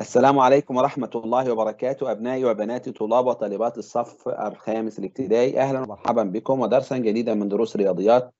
السلام عليكم ورحمة الله وبركاته أبنائي وبناتي طلاب وطالبات الصف الخامس الابتدائي أهلا ومرحبا بكم ودرسا جديدا من دروس الرياضيات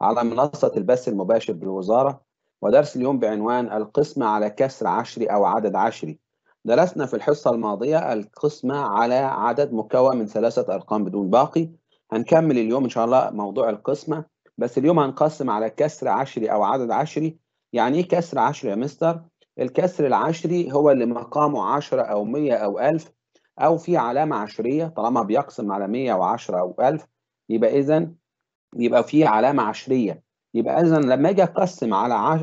على منصة البث المباشر بالوزارة ودرس اليوم بعنوان القسمة على كسر عشري أو عدد عشري درسنا في الحصة الماضية القسمة على عدد مكون من ثلاثة أرقام بدون باقي هنكمل اليوم إن شاء الله موضوع القسمة بس اليوم هنقسم على كسر عشري أو عدد عشري يعني إيه كسر عشري يا مستر؟ الكسر العشري هو اللي مقامه 10 أو 100 أو 1000 أو في علامة عشرية طالما بيقسم على 100 أو 10 أو 1000 يبقى إذا يبقى في علامة عشرية يبقى إذا لما أجي أقسم على عش...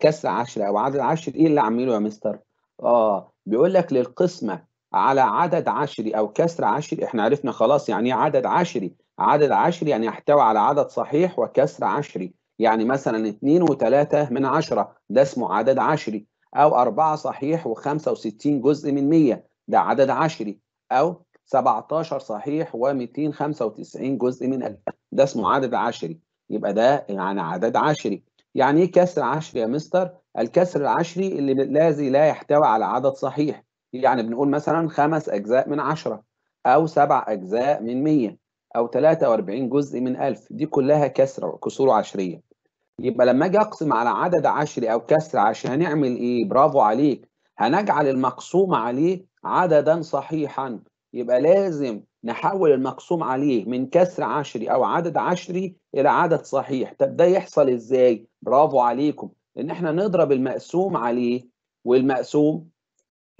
كسر عشري أو عدد عشري إيه اللي أعمله يا مستر؟ آه بيقول لك للقسمة على عدد عشري أو كسر عشري إحنا عرفنا خلاص يعني إيه عدد عشري عدد عشري يعني يحتوي على عدد صحيح وكسر عشري يعني مثلا 2 و3 من 10 ده اسمه عدد عشري أو أربعة صحيح و65 جزء من 100 ده عدد عشري أو 17 صحيح و295 جزء من 1000 ده اسمه عدد عشري يبقى ده يعني عدد عشري يعني إيه كسر عشري يا مستر؟ الكسر العشري اللي الذي لا يحتوي على عدد صحيح يعني بنقول مثلا خمس أجزاء من 10 أو سبع أجزاء من 100 أو 43 جزء من 1000 دي كلها كسرة كسور عشرية يبقى لما اجي اقسم على عدد عشري او كسر عشري هنعمل ايه؟ برافو عليك هنجعل المقسوم عليه عددا صحيحا يبقى لازم نحول المقسوم عليه من كسر عشري او عدد عشري الى عدد صحيح طب ده يحصل ازاي؟ برافو عليكم ان احنا نضرب المقسوم عليه والمقسوم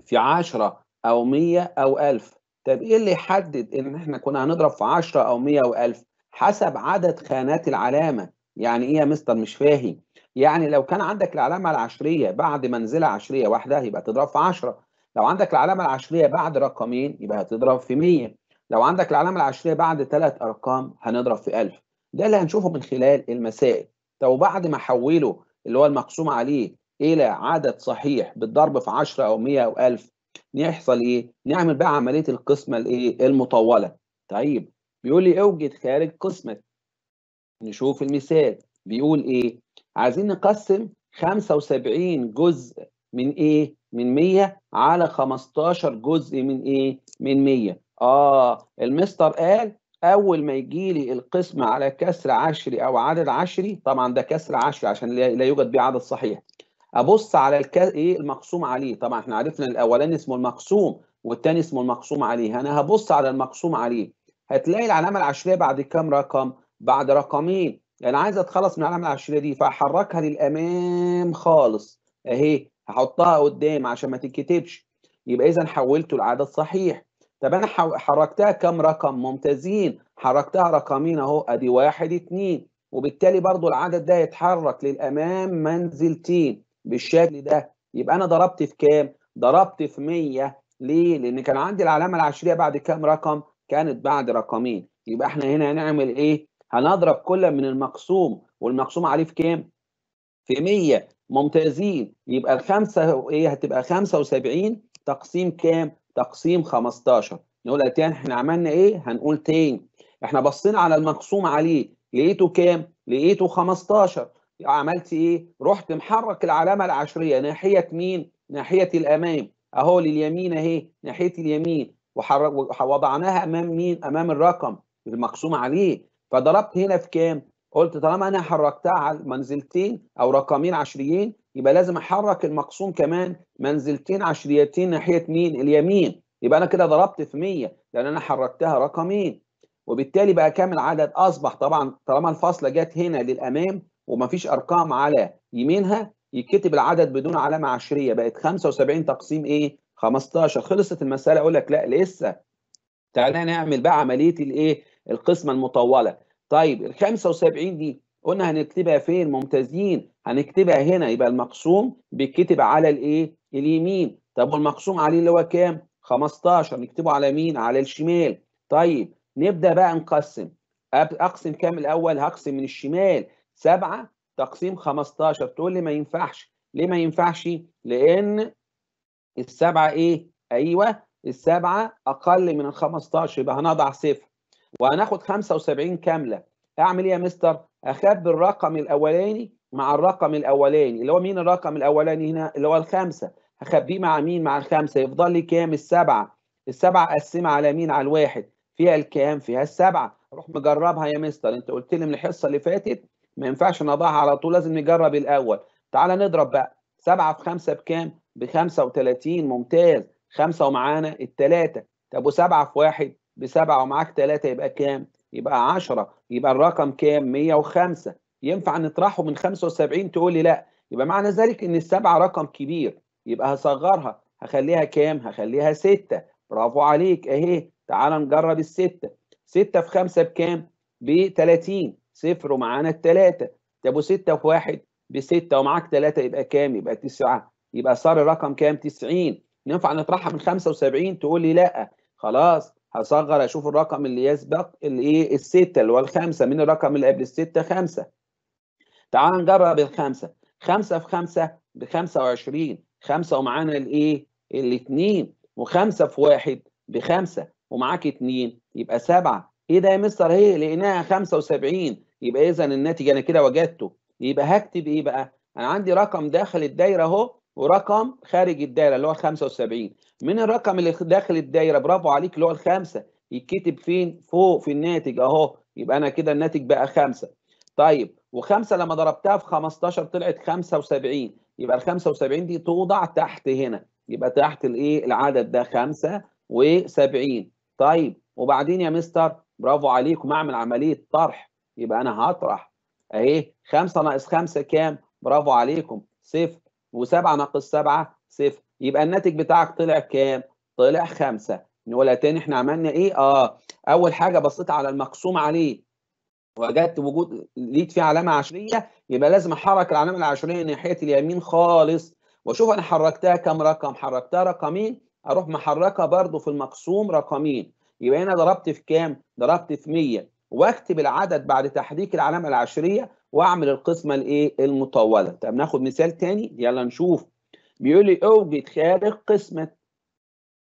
في عشرة او مية او الف طب ايه اللي يحدد ان احنا كنا هنضرب في عشرة او مية او الف حسب عدد خانات العلامه يعني ايه يا مستر مش فاهم يعني لو كان عندك العلامه العشريه بعد منزله عشريه واحده يبقى تضرب في 10 لو عندك العلامه العشريه بعد رقمين يبقى هتضرب في 100 لو عندك العلامه العشريه بعد ثلاث ارقام هنضرب في 1000 ده اللي هنشوفه من خلال المسائل طب وبعد ما حوله اللي هو المقسوم عليه الى عدد صحيح بالضرب في 10 او 100 او 1000 يحصل ايه نعمل بقى عمليه القسمه الايه المطوله طيب بيقول لي اوجد خارج قسمه نشوف المثال بيقول ايه عايزين نقسم 75 جزء من ايه من 100 على 15 جزء من ايه من 100 اه المستر قال اول ما يجي لي القسم على كسر عشري او عدد عشري طبعا ده كسر عشري عشان لا يوجد به عدد صحيح ابص على الك... ايه المقسوم عليه طبعا احنا عرفنا الاولاني اسمه المقسوم والتاني اسمه المقسوم عليه انا هبص على المقسوم عليه هتلاقي العلامه العشريه بعد كام رقم بعد رقمين يعني عايز اتخلص من العلامه العشريه دي فاحركها للامام خالص اهي هحطها قدام عشان ما تتكتبش يبقى اذا حولته لعدد صحيح طب انا حركتها كام رقم ممتازين حركتها رقمين اهو ادي واحد اتنين وبالتالي برضو العدد ده يتحرك للامام منزلتين بالشكل ده يبقى انا ضربت في كام ضربت في 100 ليه لان كان عندي العلامه العشريه بعد كام رقم كانت بعد رقمين يبقى احنا هنا هنعمل ايه هنضرب كل من المقسوم والمقسوم عليه في كام؟ في 100 ممتازين يبقى الخمسه ايه هتبقى 75 تقسيم كام؟ تقسيم 15 نقول تاني احنا عملنا ايه؟ هنقول تاني احنا بصينا على المقسوم عليه لقيته كام؟ لقيته 15 عملت ايه؟ رحت محرك العلامه العشريه ناحيه مين؟ ناحيه الامام اهو لليمين اهي ناحيه اليمين وحرك ووضعناها امام مين؟ امام الرقم المقسوم عليه فضربت هنا في كام؟ قلت طالما انا حركتها على منزلتين او رقمين عشريين يبقى لازم احرك المقسوم كمان منزلتين عشريتين ناحيه مين؟ اليمين يبقى انا كده ضربت في 100 لان انا حركتها رقمين وبالتالي بقى كام العدد اصبح طبعا طالما الفاصله جت هنا للامام ومفيش ارقام على يمينها يتكتب العدد بدون علامه عشريه بقت 75 تقسيم ايه 15 خلصت المساله اقول لك لا لسه تعالى نعمل بقى عمليه الايه القسمه المطوله طيب ال 75 دي قلنا هنكتبها فين ممتازين هنكتبها هنا يبقى المقسوم بيتكتب على الايه اليمين طب والمقسوم عليه اللي هو كام 15 نكتبه على مين على الشمال طيب نبدا بقى نقسم اقسم كام الاول هقسم من الشمال 7 تقسيم 15 تقول لي ما ينفعش ليه ما ينفعش لان السبعه ايه ايوه السبعه اقل من ال 15 يبقى هنضع صفر وهناخد 75 كامله اعمل ايه يا مستر اخبي الرقم الاولاني مع الرقم الاولاني اللي هو مين الرقم الاولاني هنا اللي هو الخمسه هخبيه مع مين مع الخمسه يفضل لي كام السبعه السبعه اقسمها على مين على الواحد فيها الكام فيها السبعه اروح مجربها يا مستر انت قلت لي من الحصه اللي فاتت ما ينفعش نضعها على طول لازم نجرب الاول تعال نضرب بقى 7 في 5 بكام ب 35 ممتاز 5 ومعانا التلاتة طب و7 في 1 بسبعة ومعاك ثلاثة يبقى كام؟ يبقى 10 يبقى الرقم كام؟ 105 ينفع نطرحه من 75 تقول لي لا يبقى معنى ذلك ان السبعة رقم كبير يبقى هصغرها هخليها كام؟ هخليها 6 برافو عليك اهي تعال نجرب الستة 6 في 5 بكام؟ ب 30 صفر ومعانا الثلاثة طب و6 في 1 بستة ومعاك ثلاثة يبقى كام؟ يبقى 9 يبقى صار الرقم كام؟ 90 ينفع نطرحها من 75 تقول لي لا خلاص هصغر اشوف الرقم اللي يسبق الايه الستة اللي هو الخمسة من الرقم اللي قبل الستة خمسة تعال نجرب الخمسة خمسة في خمسة بخمسة وعشرين خمسة ومعانا الايه الاثنين وخمسة في واحد بخمسة ومعاك اتنين يبقى سبعة ايه ده يا مستر هي إيه؟ لقيناها 75 يبقى اذا الناتج انا كده وجدته يبقى هكتب ايه بقى انا عندي رقم داخل الدايره اهو ورقم خارج الدايره اللي هو 75 من الرقم اللي داخل الدايره برافو عليك اللي هو الخمسه يتكتب فين فوق في الناتج اهو يبقى انا كده الناتج بقى خمسة طيب وخمسة لما ضربتها في 15 طلعت 75 يبقى ال 75 دي توضع تحت هنا يبقى تحت الايه العدد ده 75 طيب وبعدين يا مستر برافو عليكم اعمل عمليه طرح يبقى انا هطرح اهي 5 ناقص 5 كام برافو عليكم صفر و7 ناقص 7 صفر يبقى الناتج بتاعك طلع كام؟ طلع 5 نقولها تاني احنا عملنا ايه؟ اه اول حاجه بصيت على المقسوم عليه وجدت وجود ليد فيه علامه عشريه يبقى لازم احرك العلامه العشريه ناحيه اليمين خالص واشوف انا حركتها كام رقم حركتها رقمين اروح محركها برضو في المقسوم رقمين يبقى هنا ضربت في كام ضربت في 100 واكتب العدد بعد تحريك العلامه العشريه واعمل القسمه الايه المطوله طب ناخد مثال تاني يلا نشوف بيقول لي اوجد خارج قسمه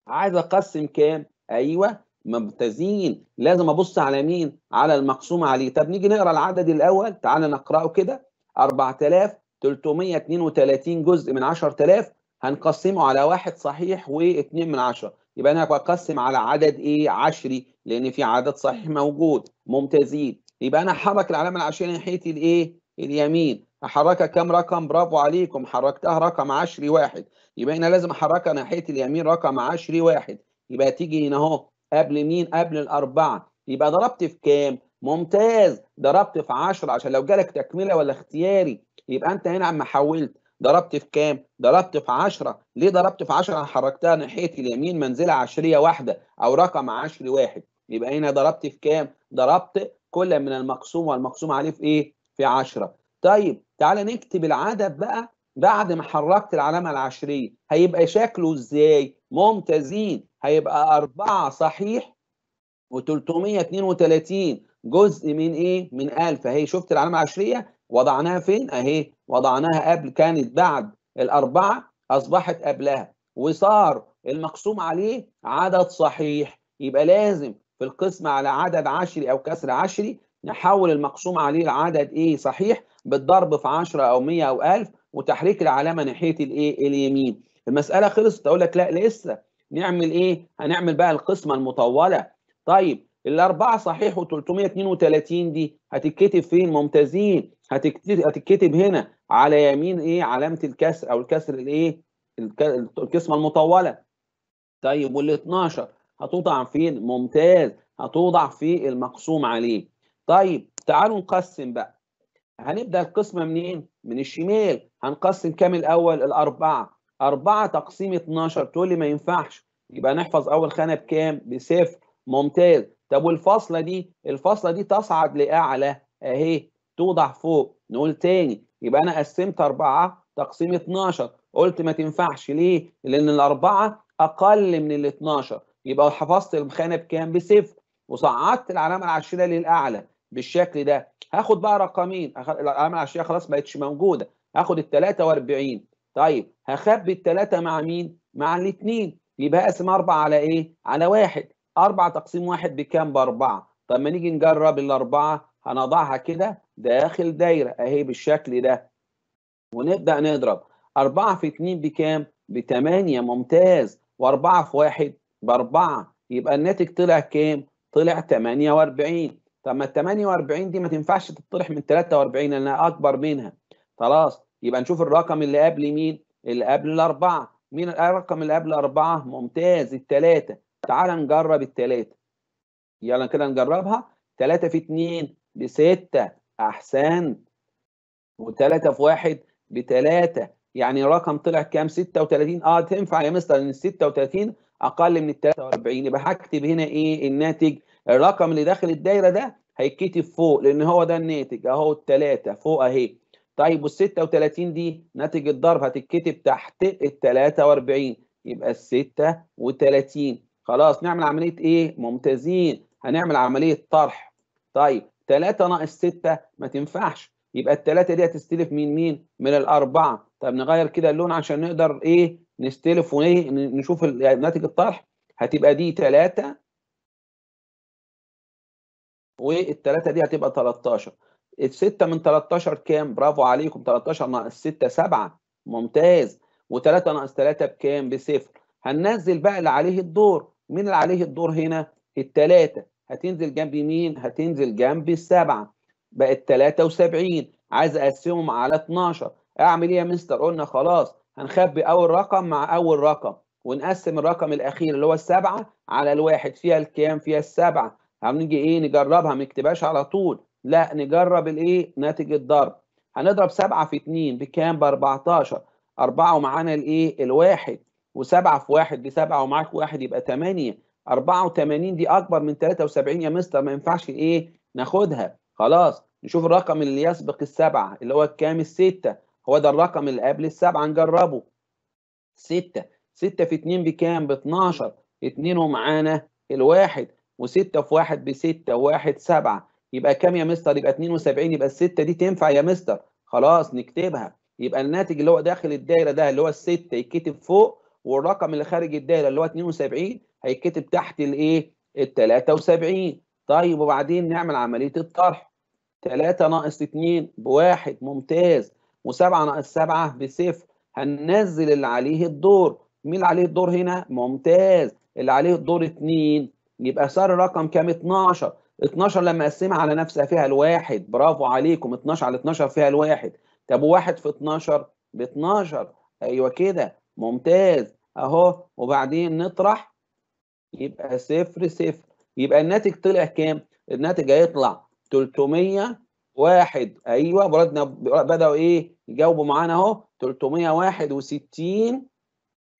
عايز اقسم كام ايوه ممتازين لازم ابص على مين على المقسوم عليه طب نيجي نقرا العدد الاول تعال نقراه كده 4332 جزء من 10000 هنقسمه على واحد صحيح و2 من 10 يبقى انا بقسم على عدد ايه عشري لان في عدد صحيح موجود ممتازين يبقى انا حرك العلامه العشريه ناحيه الايه اليمين احركها كام رقم برافو عليكم حركتها رقم عشري واحد يبقى هنا لازم احركها ناحيه اليمين رقم عشري واحد يبقى تيجي هنا اهو قبل مين قبل الاربعه يبقى ضربت في كام ممتاز ضربت في 10 عشان لو جالك تكمله ولا اختياري يبقى انت هنا عم حولت ضربت في كام؟ ضربت في 10 ليه ضربت في 10 حركتها ناحيه اليمين منزله عشريه واحده او رقم عشري واحد يبقى هنا ضربت في كام؟ ضربت كل من المقسوم والمقسوم عليه في ايه؟ في 10 طيب تعالى نكتب العدد بقى بعد ما حركت العلامه العشريه هيبقى شكله ازاي؟ ممتازين هيبقى 4 صحيح و332 جزء من ايه؟ من 1000 اهي شفت العلامه العشريه وضعناها فين؟ اهي وضعناها قبل كانت بعد الاربعه اصبحت قبلها وصار المقسوم عليه عدد صحيح يبقى لازم في القسمة على عدد عشري أو كسر عشري نحول المقسوم عليه لعدد إيه صحيح بالضرب في 10 أو 100 أو 1000 وتحريك العلامة ناحية الإيه اليمين المسألة خلصت أقول لك لا لسه نعمل إيه هنعمل بقى القسمة المطولة طيب الأربعة صحيح و332 دي هتتكتب فين ممتازين هتتكتب هنا على يمين إيه علامة الكسر أو الكسر الإيه القسمة المطولة طيب وال 12 هتوضع فين ممتاز هتوضع في المقسوم عليه طيب تعالوا نقسم بقى هنبدأ القسمة منين من الشمال هنقسم كام الأول الأربعة أربعة تقسيم 12 تقول لي ما ينفعش يبقى نحفظ أول خانة بكام بصفر ممتاز طب والفاصلة دي الفاصلة دي تصعد لأعلى أهي توضع فوق نقول تاني يبقى أنا قسمت أربعة تقسيم 12 قلت ما تنفعش ليه؟ لأن الأربعة أقل من ال 12 يبقى حفظت المخانه بكام؟ بصفر وصعدت العلامه العشريه للاعلى بالشكل ده هاخد بقى رقمين العلامه العشريه خلاص ما بقتش موجوده هاخد ال 43 طيب هخبي الثلاثه مع مين؟ مع الاثنين يبقى اقسم اربعه على ايه؟ على واحد اربعه تقسيم واحد بكام؟ باربعه طب ما نيجي نجرب الاربعه هنضعها كده داخل دايره اهي بالشكل ده ونبدا نضرب اربعه في اثنين بكام؟ بثمانيه ممتاز واربعه في واحد بأربعة يبقى الناتج طلع كام؟ طلع 48 طب ما ال 48 دي ما تنفعش تطرح من 43 لأنها أكبر منها خلاص يبقى نشوف الرقم اللي قبل مين؟ اللي قبل الأربعة مين الرقم اللي قبل الأربعة؟ ممتاز التلاتة تعال نجرب التلاتة يلا كده نجربها 3 في 2 بسته احسن أحسنت و3 في 1 بتلاتة يعني الرقم طلع كام 36 اه تنفع يا مستر ان 36 اقل من ال 43 يبقى هكتب هنا ايه الناتج الرقم اللي داخل الدايره ده هيتكتب فوق لان هو ده الناتج اهو الثلاثه فوق اهي طيب وال 36 دي ناتج الضرب هتتكتب تحت ال 43 يبقى ال 36 خلاص نعمل عمليه ايه؟ ممتازين هنعمل عمليه طرح طيب 3 ناقص 6 ما تنفعش يبقى الثلاثه دي هتستلف من مين؟ من الاربعه طب نغير كده اللون عشان نقدر ايه؟ نستلف ونشوف ناتج يعني الطرح هتبقى دي 3 والثلاثه دي هتبقى 13 الستة من 13 كام؟ برافو عليكم 13 ناقص 6 7 ممتاز و3 ناقص 3 بكام؟ بصفر هننزل بقى اللي عليه الدور مين اللي عليه الدور هنا؟ الثلاثة هتنزل جنب مين؟ هتنزل جنب السبعة بقت 73 عايز اقسمهم على 12 اعمل ايه يا مستر؟ قلنا خلاص هنخبي اول رقم مع اول رقم ونقسم الرقم الاخير اللي هو السبعه على الواحد فيها الكام فيها السبعه هنيجي ايه نجربها ما نكتبهاش على طول لا نجرب الايه ناتج الضرب هنضرب سبعة في اتنين بكام ب 14 اربعه ومعانا الايه الواحد وسبعة في واحد دي ومعاك واحد يبقى 8 84 دي اكبر من 73 يا مستر ما ينفعش ايه ناخدها خلاص نشوف الرقم اللي يسبق السبعه اللي هو الكام السته هو ده الرقم اللي قبل السبعة نجربه ستة ستة في اتنين بكام؟ باتناشر اتنين ومعانا الواحد وستة في واحد بستة واحد سبعة يبقى كام يا مستر؟ يبقى اتنين وسبعين يبقى الستة دي تنفع يا مستر خلاص نكتبها يبقى الناتج اللي هو داخل الدايرة ده اللي هو الستة يتكتب فوق والرقم اللي خارج الدايرة اللي هو اتنين وسبعين هيتكتب تحت الايه؟ التلاتة وسبعين طيب وبعدين نعمل عملية الطرح تلاتة ناقص اتنين بواحد ممتاز وسبعة ناقص سبعة بصفر هننزل اللي عليه الدور مين اللي عليه الدور هنا ممتاز اللي عليه الدور 2 يبقى صار الرقم كام 12 12 لما اقسمها على نفسها فيها الواحد برافو عليكم 12 على 12 فيها الواحد طب واحد في 12 ب 12 ايوه كده ممتاز اهو وبعدين نطرح يبقى صفر صفر يبقى الناتج طلع كام؟ الناتج هيطلع 300 واحد ايوه بلدنا بداوا ايه يجاوبوا معانا اهو 361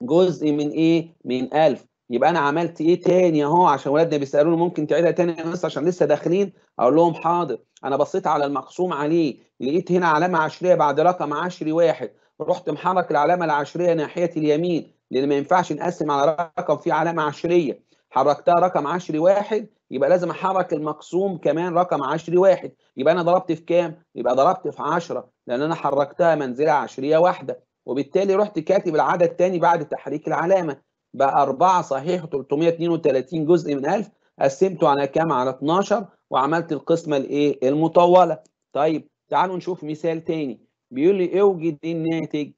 جزء من ايه من 1000 يبقى انا عملت ايه تاني اهو عشان ولادنا بيسالوني ممكن تعيدها تاني يا عشان لسه داخلين اقول لهم حاضر انا بصيت على المقسوم عليه لقيت هنا علامه عشريه بعد رقم عشري واحد رحت محرك العلامه العشريه ناحيه اليمين لان ما ينفعش نقسم على رقم فيه علامه عشريه حركتها رقم 10 واحد يبقى لازم احرك المقسوم كمان رقم 10 واحد يبقى انا ضربت في كام؟ يبقى ضربت في 10 لان انا حركتها منزله عشريه واحده وبالتالي رحت كاتب العدد تاني بعد تحريك العلامه بقى 4 صحيح 332 جزء من 1000 قسمته على كام؟ على 12 وعملت القسمه الايه؟ المطوله طيب تعالوا نشوف مثال تاني بيقول لي اوجد الناتج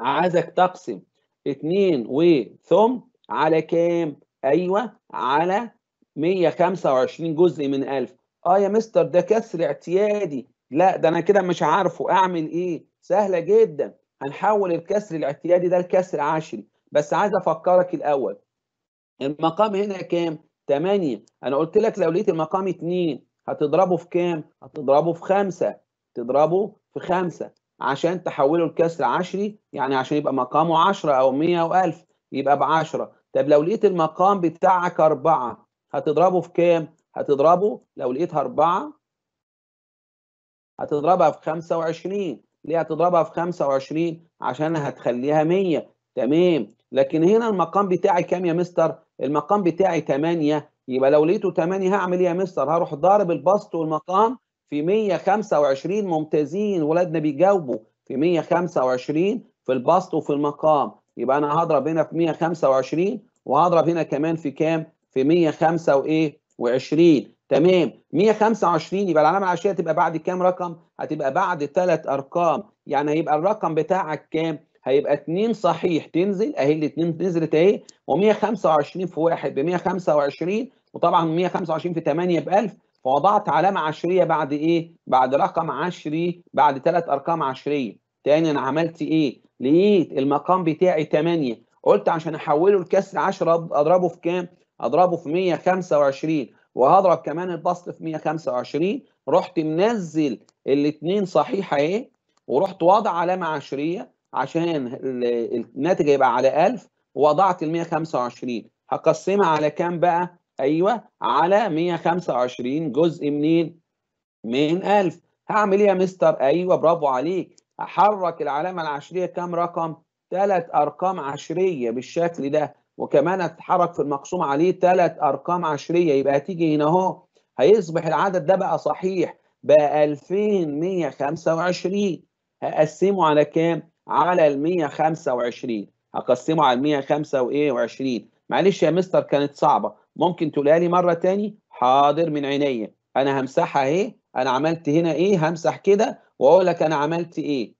عايزك تقسم 2 وثم على كام؟ ايوه على 125 جزء من 1000 اه يا مستر ده كسر اعتيادي لا ده انا كده مش عارفه اعمل ايه سهله جدا هنحول الكسر الاعتيادي ده لكسر عشري بس عايز افكرك الاول المقام هنا كام 8 انا قلت لك لو لقيت المقام 2 هتضربه في كام هتضربه في 5 تضربه في 5 عشان تحوله لكسر عشري يعني عشان يبقى مقامه 10 او 100 او 1000 يبقى ب 10 طب لو لقيت المقام بتاعك أربعة هتضربه في كام؟ هتضربه لو لقيتها أربعة هتضربها في 25 ليه هتضربها في 25 عشان هتخليها 100 تمام لكن هنا المقام بتاعي كام يا مستر المقام بتاعي 8 يبقى لو لقيته 8 هعمل ايه يا مستر هروح ضارب البسط والمقام في 125 ممتازين ولادنا بيجاوبوا في 125 في البسط وفي المقام يبقى انا هضرب هنا في 125 وهضرب هنا كمان في كام في 105 وايه و20 تمام 125 يبقى العلامه العشريه هتبقى بعد كام رقم هتبقى بعد ثلاث ارقام يعني هيبقى الرقم بتاعك كام هيبقى 2 صحيح تنزل اهي الاثنين نزلت اهي و125 في 1 ب 125 وطبعا 125 في 8 ب 1000 فوضعت علامه عشريه بعد ايه؟ بعد رقم عشري بعد ثلاث ارقام عشريه تاني انا عملت ايه؟ لقيت المقام بتاعي 8 قلت عشان احوله الكسر 10 اضربه في كام؟ اضربه في 125 وهضرب كمان البسط في 125 رحت منزل الاثنين صحيحه ايه ورحت واضع علامه عشريه عشان الناتج هيبقى على 1000 ووضعت ال 125 هقسمها على كام بقى؟ ايوه على 125 جزء منين؟ من 1000 هعمل ايه يا مستر؟ ايوه برافو عليك احرك العلامه العشريه كام رقم؟ ثلاث أرقام عشرية بالشكل ده وكمان اتحرك في المقسوم عليه ثلاث أرقام عشرية يبقى تيجي هنا أهو هيصبح العدد ده بقى صحيح بقى 2125 هقسمه على كام؟ على ال 125 هقسمه على ال 125 معلش يا مستر كانت صعبة ممكن تقولها لي مرة تاني؟ حاضر من عينيا أنا همسحها أهي أنا عملت هنا إيه؟ همسح كده وأقول لك أنا عملت إيه؟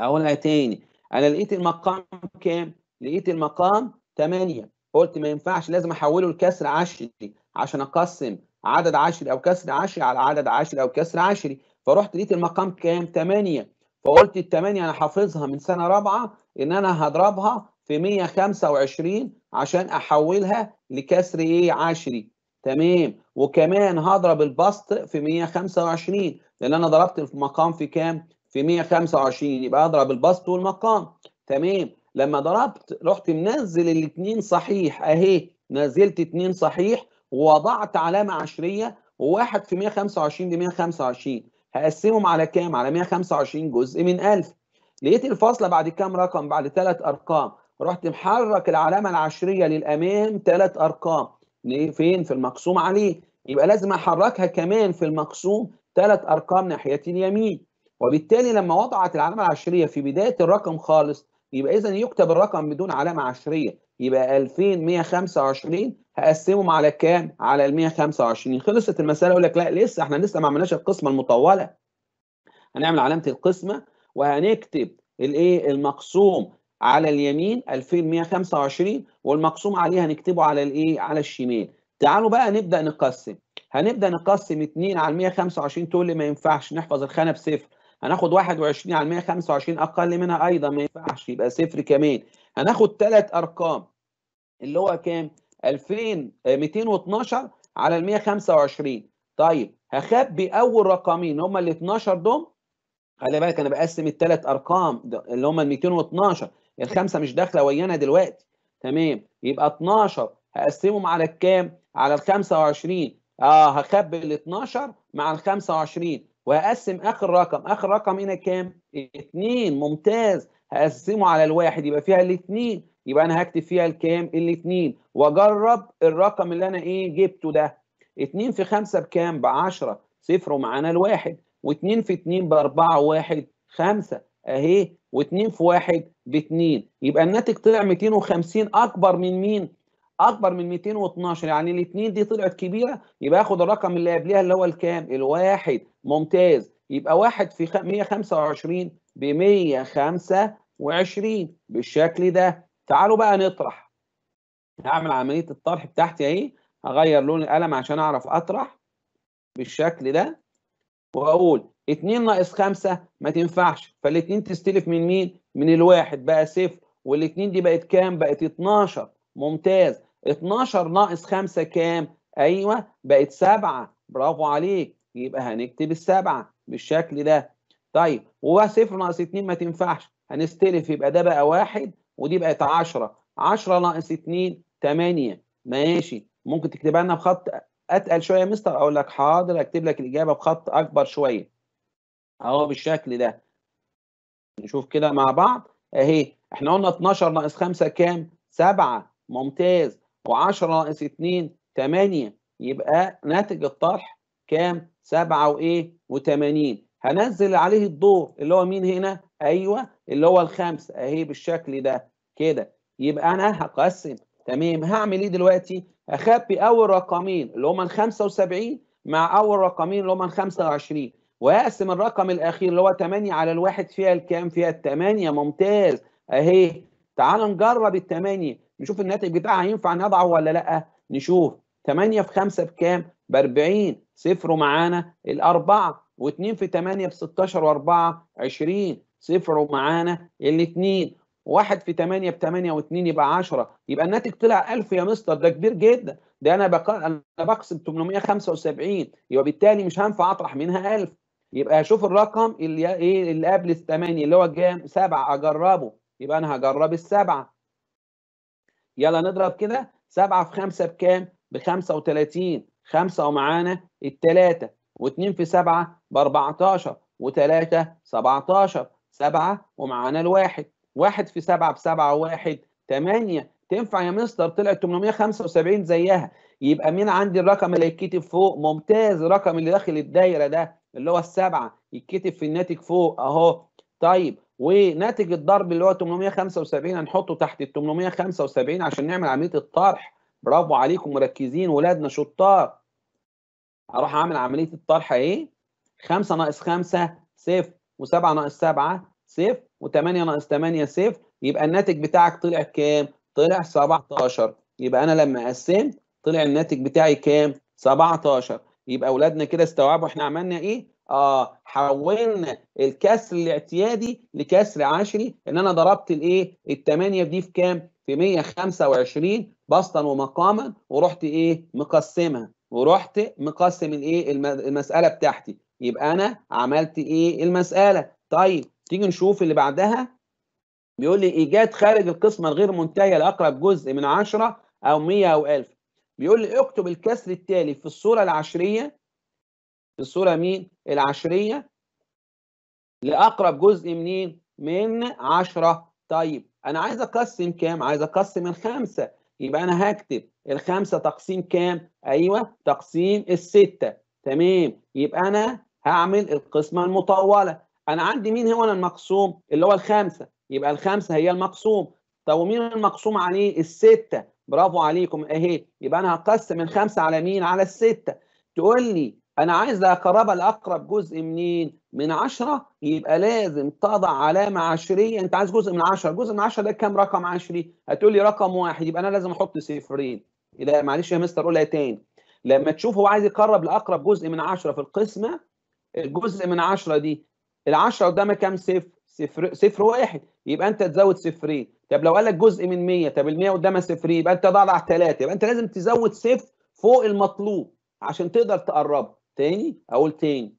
أقولها تاني انا لقيت المقام كام لقيت المقام 8 قلت ما ينفعش لازم احوله لكسر عشري عشان اقسم عدد عشري او كسر عشري على عدد عشري او كسر عشري فرحت لقيت المقام كام 8 فقلت ال 8 انا حافظها من سنه رابعه ان انا هضربها في 125 عشان احولها لكسر ايه عشري تمام وكمان هضرب البسط في 125 لان انا ضربت المقام في كام في 125 يبقى اضرب البسط والمقام تمام لما ضربت رحت منزل الاثنين صحيح اهي نزلت اثنين صحيح ووضعت علامه عشريه وواحد في 125 ل 125 هقسمهم على كام؟ على 125 جزء من 1000 لقيت الفاصله بعد كام رقم؟ بعد ثلاث ارقام رحت محرك العلامه العشريه للامام ثلاث ارقام فين؟ في المقسوم عليه يبقى لازم احركها كمان في المقسوم ثلاث ارقام ناحيه اليمين وبالتالي لما وضعت العلامه العشريه في بدايه الرقم خالص يبقى اذا يكتب الرقم بدون علامه عشريه يبقى 2125 هقسمهم على كام؟ على ال 125 خلصت المساله يقول لك لا لسه احنا لسه ما عملناش القسمه المطوله هنعمل علامه القسمه وهنكتب الايه المقسوم على اليمين 2125 والمقسوم عليه هنكتبه على الايه على الشمال تعالوا بقى نبدا نقسم هنبدا نقسم 2 على 125 تقول لي ما ينفعش نحفظ الخانه بصفر هناخد 21 على 125 25 اقل منها ايضا ما ينفعش يبقى صفر كمان هناخد ثلاث ارقام اللي هو كام 2000 212 على ال 125 طيب هخبي اول رقمين هما ال 12 دول خلي بالك انا بقسم الثلاث ارقام اللي هما ال 212 الخمسه مش داخله ويانا دلوقتي تمام يبقى 12 هقسمهم على الكام على ال 25 اه هخبي ال 12 مع ال 25 وهقسم اخر رقم اخر رقم هنا كام؟ 2 ممتاز هقسمه على الواحد يبقى فيها الاثنين يبقى انا هكتب فيها الكام؟ الاثنين واجرب الرقم اللي انا ايه جبته ده 2 في 5 بكام؟ ب 10 صفر ومعانا الواحد و2 في 2 بأربعة 4 1 5 اهي و2 في 1 ب 2 يبقى الناتج طلع 250 اكبر من مين؟ اكبر من 212 يعني الاثنين دي طلعت كبيره يبقى اخد الرقم اللي قبلها اللي هو الكام؟ الواحد ممتاز يبقى واحد في 125 ب 125 بالشكل ده تعالوا بقى نطرح هعمل عمليه الطرح بتاعتي اهي هغير لون القلم عشان اعرف اطرح بالشكل ده واقول 2 ناقص 5 ما تنفعش فالاثنين تستلف من مين؟ من الواحد بقى صفر والاثنين دي بقت كام؟ بقت 12 ممتاز 12 ناقص 5 كام؟ ايوه بقت 7 برافو عليك يبقى هنكتب السبعه بالشكل ده طيب وهو صفر ناقص 2 ما تنفعش هنستلف يبقى ده بقى واحد ودي بقت 10 10 ناقص 2 8 ماشي ممكن تكتبها لنا بخط اتقل شويه يا مستر اقول لك حاضر اكتب لك الاجابه بخط اكبر شويه اهو بالشكل ده نشوف كده مع بعض اهي احنا قلنا 12 ناقص 5 كام 7 ممتاز و10 ناقص 2 8 يبقى ناتج الطرح كام؟ 7 وايه؟ و80 هنزل عليه الدور اللي هو مين هنا؟ ايوه اللي هو الخمسه اهي بالشكل ده كده يبقى انا هقسم تمام هعمل ايه دلوقتي؟ اخبي اول رقمين اللي هما ال 75 مع اول رقمين اللي هما ال 25 واقسم الرقم الاخير اللي هو 8 على الواحد فيها الكام؟ فيها ال 8 ممتاز اهي تعال نجرب ال 8 نشوف الناتج بتاعها ينفع نضعه ولا لا نشوف 8 في 5 بكام ب 40 صفر معانا الاربعه و2 في 8 ب 16 و4 20 صفر معانا الاثنين واحد في 8 ب 8 و2 يبقى 10 يبقى الناتج طلع 1000 يا مستر ده كبير جدا ده انا بق... انا بقسم 875 يبقى بالتالي مش هنفع اطرح منها 1000 يبقى اشوف الرقم اللي ايه اللي قبل ال 8 اللي هو كام 7 اجربه يبقى انا هجرب السبعه يلا نضرب كده 7 في 5 بكام؟ ب 35 5 ومعانا الثلاثة و2 في 7 ب 14 و3 17 7 ومعانا الواحد 1 في 7 ب 7 1 8 تنفع يا مستر طلعت 875 زيها يبقى مين عندي الرقم اللي هيتكتب فوق ممتاز الرقم اللي داخل الدايره ده اللي هو السبعه يتكتب في الناتج فوق اهو طيب وناتج الضرب اللي هو 875 هنحطه تحت ال 875 عشان نعمل عمليه الطرح برافو عليكم مركزين ولادنا شطار اروح اعمل عمليه الطرح ايه 5 ناقص 5 0 و7 ناقص 7 0 و8 ناقص 8 0 يبقى الناتج بتاعك طلع كام طلع 17 يبقى انا لما قسمت طلع الناتج بتاعي كام 17 يبقى اولادنا كده استوعبوا احنا عملنا ايه اه حولنا الكسر الاعتيادي لكسر عشري ان انا ضربت الايه الثمانيه دي في كام؟ في 125 بسطا ومقاما ورحت ايه مقسمها ورحت مقسم الايه المساله بتاعتي يبقى انا عملت ايه المساله طيب تيجي نشوف اللي بعدها بيقول لي ايجاد خارج القسمه الغير منتهيه لاقرب جزء من 10 او 100 او 1000 بيقول لي اكتب الكسر التالي في الصوره العشريه في الصورة مين؟ العشرية لأقرب جزء منين؟ من 10 طيب أنا عايز أقسم كام؟ عايز أقسم الخمسة يبقى أنا هكتب الخمسة تقسيم كام؟ أيوه تقسيم الستة تمام يبقى أنا هعمل القسمة المطولة أنا عندي مين هو المقسوم؟ اللي هو الخمسة يبقى الخمسة هي المقسوم طب ومين المقسوم عليه؟ الستة برافو عليكم اهي يبقى انا هقسم الخمسه على مين؟ على السته تقول لي انا عايز اقرب لاقرب جزء منين من 10 يبقى لازم تضع علامه عشريه انت عايز جزء من 10 جزء من 10 ده كام رقم عشري هتقول لي رقم واحد يبقى انا لازم احط صفرين لا معلش يا مستر قولها تاني لما تشوف هو عايز يقرب لاقرب جزء من 10 في القسمه الجزء من 10 دي ال10 قدامها كام صفر صفر صفر واحد يبقى انت تزود صفرين طب لو قال لك جزء من 100 طب ال100 قدامها صفرين يبقى انت ضع 3 يبقى انت لازم تزود صفر فوق المطلوب عشان تقدر تقربه تاني اقول تاني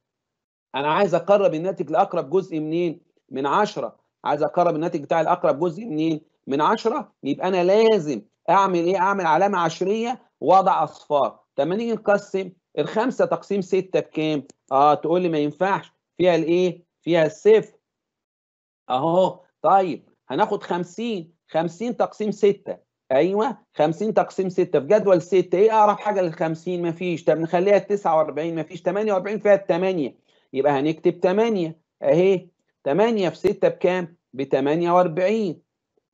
انا عايز اقرب الناتج لاقرب جزء منين من 10 عايز اقرب الناتج بتاعي لاقرب جزء منين من 10 يبقى انا لازم اعمل ايه اعمل علامه عشريه واضع اصفار لما نيجي نقسم الخمسه تقسيم سته بكام اه تقول لي ما ينفعش فيها الايه فيها الصفر اهو طيب هناخد 50 50 تقسيم سته ايوه 50 تقسيم 6 في جدول 6 ايه اقرب حاجه لل 50 مفيش طب نخليها 49 مفيش 48 فيها 8 يبقى هنكتب 8 اهي 8 في 6 بكام؟ ب 48